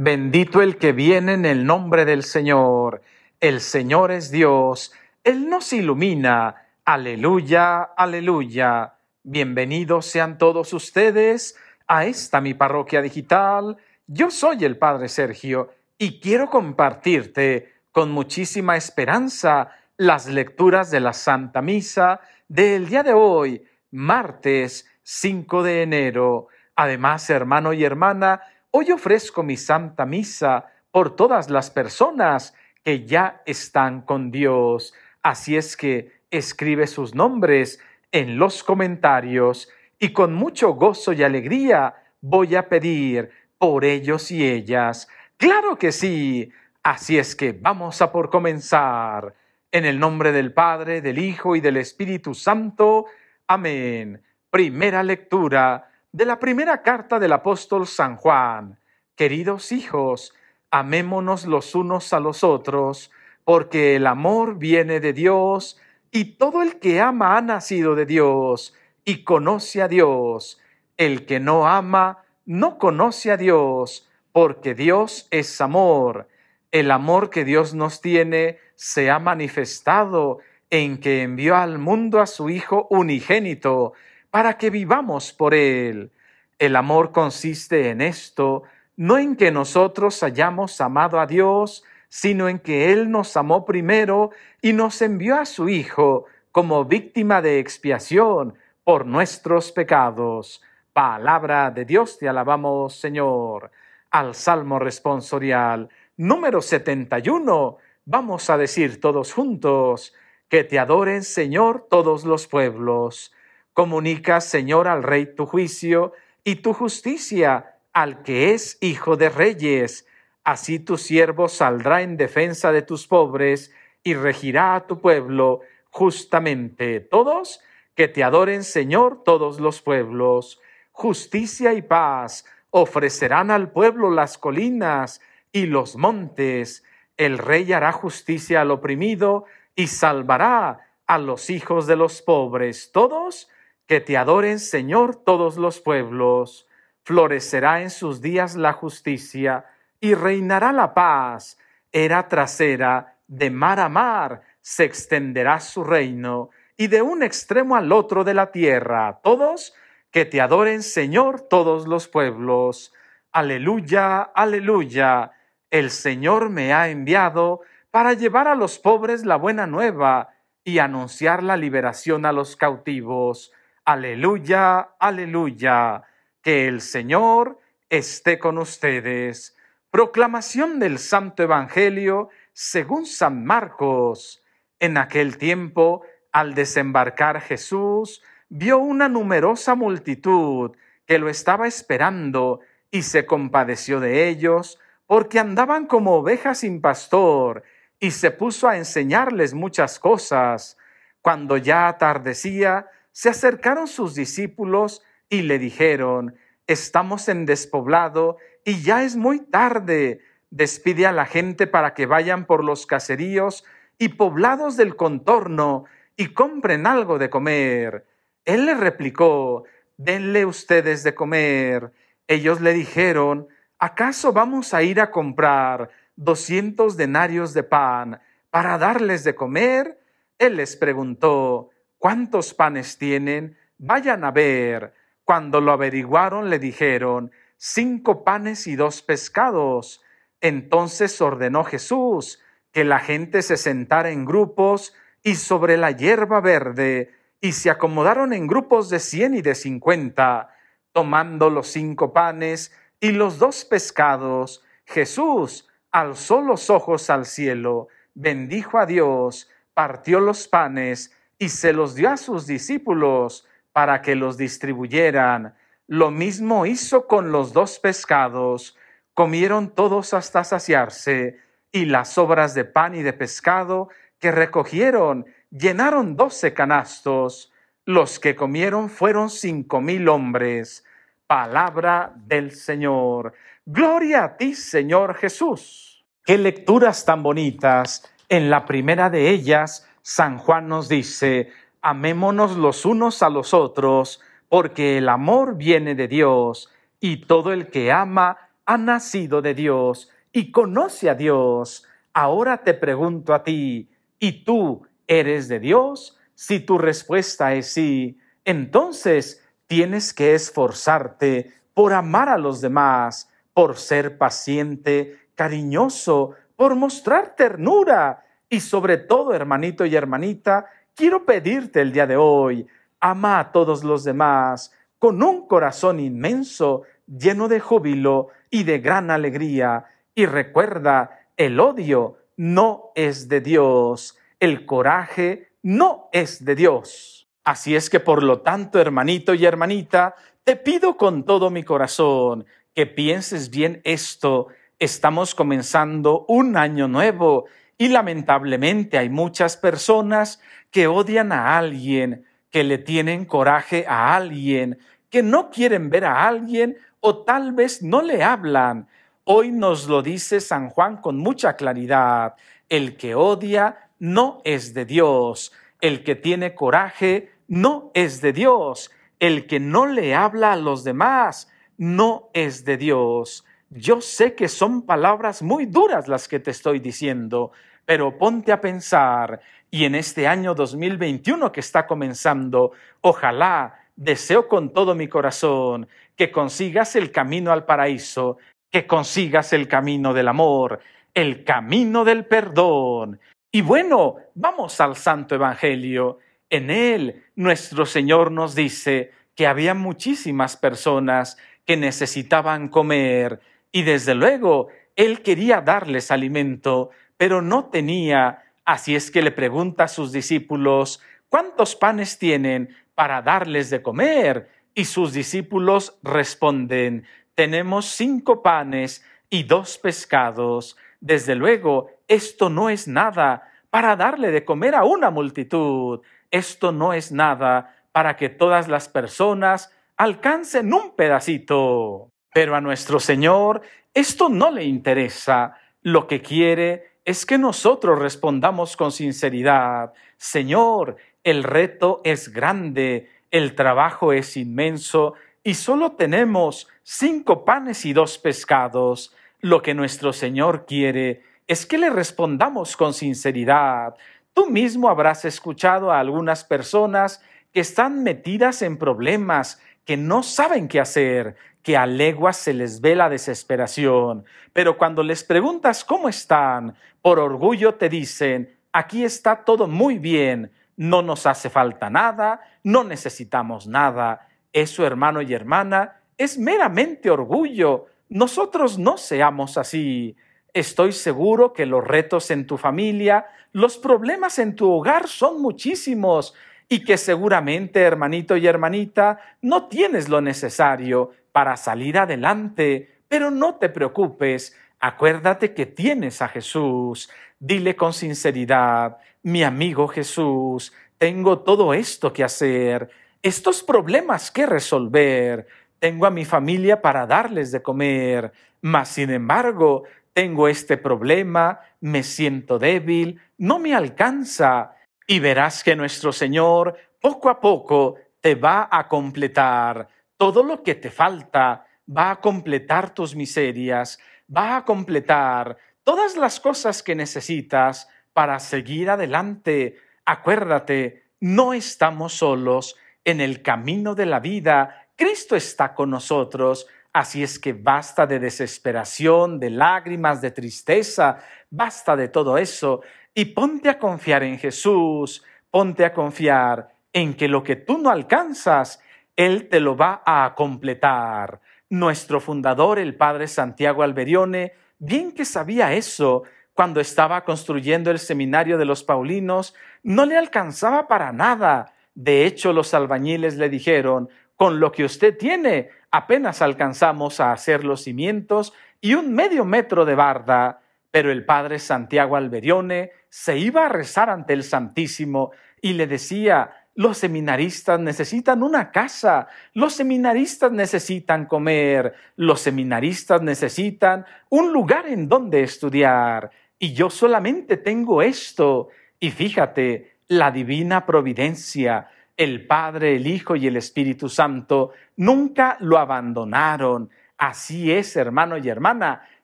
Bendito el que viene en el nombre del Señor. El Señor es Dios. Él nos ilumina. Aleluya, aleluya. Bienvenidos sean todos ustedes a esta mi parroquia digital. Yo soy el Padre Sergio y quiero compartirte con muchísima esperanza las lecturas de la Santa Misa del día de hoy, martes 5 de enero. Además, hermano y hermana, Hoy ofrezco mi santa misa por todas las personas que ya están con Dios. Así es que escribe sus nombres en los comentarios y con mucho gozo y alegría voy a pedir por ellos y ellas. Claro que sí. Así es que vamos a por comenzar. En el nombre del Padre, del Hijo y del Espíritu Santo. Amén. Primera lectura de la primera carta del apóstol San Juan. Queridos hijos, amémonos los unos a los otros, porque el amor viene de Dios, y todo el que ama ha nacido de Dios y conoce a Dios. El que no ama no conoce a Dios, porque Dios es amor. El amor que Dios nos tiene se ha manifestado en que envió al mundo a su Hijo unigénito para que vivamos por Él. El amor consiste en esto, no en que nosotros hayamos amado a Dios, sino en que Él nos amó primero y nos envió a su Hijo como víctima de expiación por nuestros pecados. Palabra de Dios, te alabamos, Señor. Al Salmo responsorial número 71, vamos a decir todos juntos, que te adoren, Señor, todos los pueblos Comunica, Señor, al Rey tu juicio y tu justicia al que es Hijo de Reyes. Así tu siervo saldrá en defensa de tus pobres y regirá a tu pueblo justamente. Todos que te adoren, Señor, todos los pueblos. Justicia y paz ofrecerán al pueblo las colinas y los montes. El rey hará justicia al oprimido y salvará a los hijos de los pobres. Todos que te adoren, Señor, todos los pueblos. Florecerá en sus días la justicia y reinará la paz. Era trasera, de mar a mar, se extenderá su reino y de un extremo al otro de la tierra. Todos que te adoren, Señor, todos los pueblos. Aleluya, aleluya. El Señor me ha enviado para llevar a los pobres la buena nueva y anunciar la liberación a los cautivos Aleluya, aleluya. Que el Señor esté con ustedes. Proclamación del Santo Evangelio según San Marcos. En aquel tiempo, al desembarcar Jesús, vio una numerosa multitud que lo estaba esperando y se compadeció de ellos porque andaban como ovejas sin pastor y se puso a enseñarles muchas cosas. Cuando ya atardecía, se acercaron sus discípulos y le dijeron, estamos en despoblado y ya es muy tarde. Despide a la gente para que vayan por los caseríos y poblados del contorno y compren algo de comer. Él le replicó, denle ustedes de comer. Ellos le dijeron, ¿acaso vamos a ir a comprar doscientos denarios de pan para darles de comer? Él les preguntó, ¿cuántos panes tienen? Vayan a ver. Cuando lo averiguaron le dijeron, cinco panes y dos pescados. Entonces ordenó Jesús que la gente se sentara en grupos y sobre la hierba verde, y se acomodaron en grupos de cien y de cincuenta, tomando los cinco panes y los dos pescados. Jesús alzó los ojos al cielo, bendijo a Dios, partió los panes, y se los dio a sus discípulos para que los distribuyeran. Lo mismo hizo con los dos pescados. Comieron todos hasta saciarse, y las sobras de pan y de pescado que recogieron llenaron doce canastos. Los que comieron fueron cinco mil hombres. Palabra del Señor. Gloria a ti, Señor Jesús. Qué lecturas tan bonitas. En la primera de ellas, San Juan nos dice, amémonos los unos a los otros, porque el amor viene de Dios, y todo el que ama ha nacido de Dios y conoce a Dios. Ahora te pregunto a ti, ¿y tú eres de Dios? Si tu respuesta es sí, entonces tienes que esforzarte por amar a los demás, por ser paciente, cariñoso, por mostrar ternura y sobre todo, hermanito y hermanita, quiero pedirte el día de hoy, ama a todos los demás con un corazón inmenso, lleno de júbilo y de gran alegría. Y recuerda, el odio no es de Dios, el coraje no es de Dios. Así es que, por lo tanto, hermanito y hermanita, te pido con todo mi corazón que pienses bien esto. Estamos comenzando un año nuevo y lamentablemente hay muchas personas que odian a alguien, que le tienen coraje a alguien, que no quieren ver a alguien o tal vez no le hablan. Hoy nos lo dice San Juan con mucha claridad. El que odia no es de Dios. El que tiene coraje no es de Dios. El que no le habla a los demás no es de Dios. Yo sé que son palabras muy duras las que te estoy diciendo, pero ponte a pensar, y en este año 2021 que está comenzando, ojalá, deseo con todo mi corazón que consigas el camino al paraíso, que consigas el camino del amor, el camino del perdón. Y bueno, vamos al Santo Evangelio. En él nuestro Señor nos dice que había muchísimas personas que necesitaban comer y desde luego Él quería darles alimento, pero no tenía. Así es que le pregunta a sus discípulos, ¿cuántos panes tienen para darles de comer? Y sus discípulos responden, tenemos cinco panes y dos pescados. Desde luego, esto no es nada para darle de comer a una multitud. Esto no es nada para que todas las personas alcancen un pedacito. Pero a nuestro Señor esto no le interesa. Lo que quiere es que nosotros respondamos con sinceridad, Señor, el reto es grande, el trabajo es inmenso y solo tenemos cinco panes y dos pescados. Lo que nuestro Señor quiere es que le respondamos con sinceridad. Tú mismo habrás escuchado a algunas personas que están metidas en problemas, que no saben qué hacer, que a leguas se les ve la desesperación, pero cuando les preguntas cómo están, por orgullo te dicen, aquí está todo muy bien, no nos hace falta nada, no necesitamos nada. Eso, hermano y hermana, es meramente orgullo. Nosotros no seamos así. Estoy seguro que los retos en tu familia, los problemas en tu hogar son muchísimos y que seguramente, hermanito y hermanita, no tienes lo necesario para salir adelante, pero no te preocupes, acuérdate que tienes a Jesús. Dile con sinceridad, mi amigo Jesús, tengo todo esto que hacer, estos problemas que resolver, tengo a mi familia para darles de comer, mas sin embargo, tengo este problema, me siento débil, no me alcanza. Y verás que nuestro Señor poco a poco te va a completar todo lo que te falta va a completar tus miserias, va a completar todas las cosas que necesitas para seguir adelante. Acuérdate, no estamos solos en el camino de la vida. Cristo está con nosotros. Así es que basta de desesperación, de lágrimas, de tristeza, basta de todo eso y ponte a confiar en Jesús, ponte a confiar en que lo que tú no alcanzas, él te lo va a completar. Nuestro fundador, el padre Santiago Alberione, bien que sabía eso, cuando estaba construyendo el seminario de los Paulinos, no le alcanzaba para nada. De hecho, los albañiles le dijeron, con lo que usted tiene, apenas alcanzamos a hacer los cimientos y un medio metro de barda. Pero el padre Santiago Alberione se iba a rezar ante el Santísimo y le decía, los seminaristas necesitan una casa, los seminaristas necesitan comer, los seminaristas necesitan un lugar en donde estudiar. Y yo solamente tengo esto. Y fíjate, la divina providencia, el Padre, el Hijo y el Espíritu Santo nunca lo abandonaron. Así es, hermano y hermana,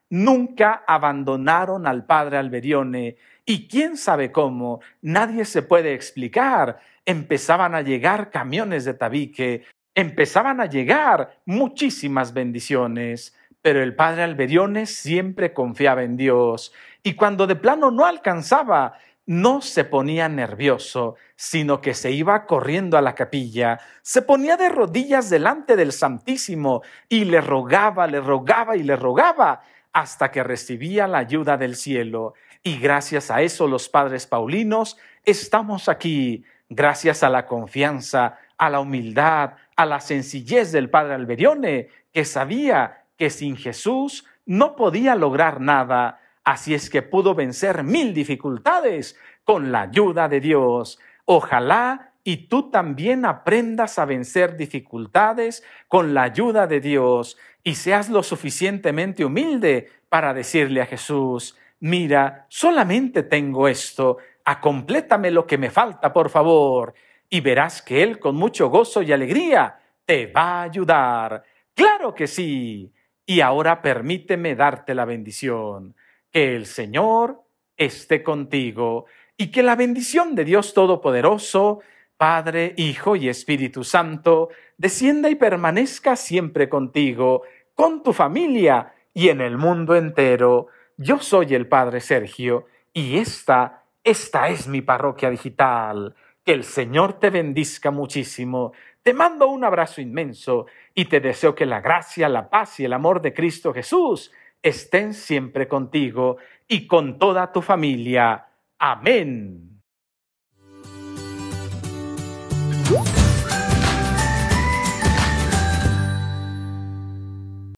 nunca abandonaron al padre Alberione y quién sabe cómo, nadie se puede explicar, empezaban a llegar camiones de tabique, empezaban a llegar muchísimas bendiciones. Pero el padre Alberione siempre confiaba en Dios y cuando de plano no alcanzaba, no se ponía nervioso, sino que se iba corriendo a la capilla, se ponía de rodillas delante del Santísimo y le rogaba, le rogaba y le rogaba, hasta que recibía la ayuda del cielo. Y gracias a eso los padres paulinos estamos aquí, gracias a la confianza, a la humildad, a la sencillez del padre Alberione, que sabía que sin Jesús no podía lograr nada. Así es que pudo vencer mil dificultades con la ayuda de Dios. Ojalá y tú también aprendas a vencer dificultades con la ayuda de Dios y seas lo suficientemente humilde para decirle a Jesús, mira, solamente tengo esto, acomplétame lo que me falta, por favor, y verás que Él con mucho gozo y alegría te va a ayudar. Claro que sí. Y ahora permíteme darte la bendición. Que el Señor esté contigo y que la bendición de Dios Todopoderoso, Padre, Hijo y Espíritu Santo, descienda y permanezca siempre contigo, con tu familia y en el mundo entero. Yo soy el Padre Sergio y esta, esta es mi parroquia digital. Que el Señor te bendizca muchísimo. Te mando un abrazo inmenso y te deseo que la gracia, la paz y el amor de Cristo Jesús estén siempre contigo y con toda tu familia. Amén.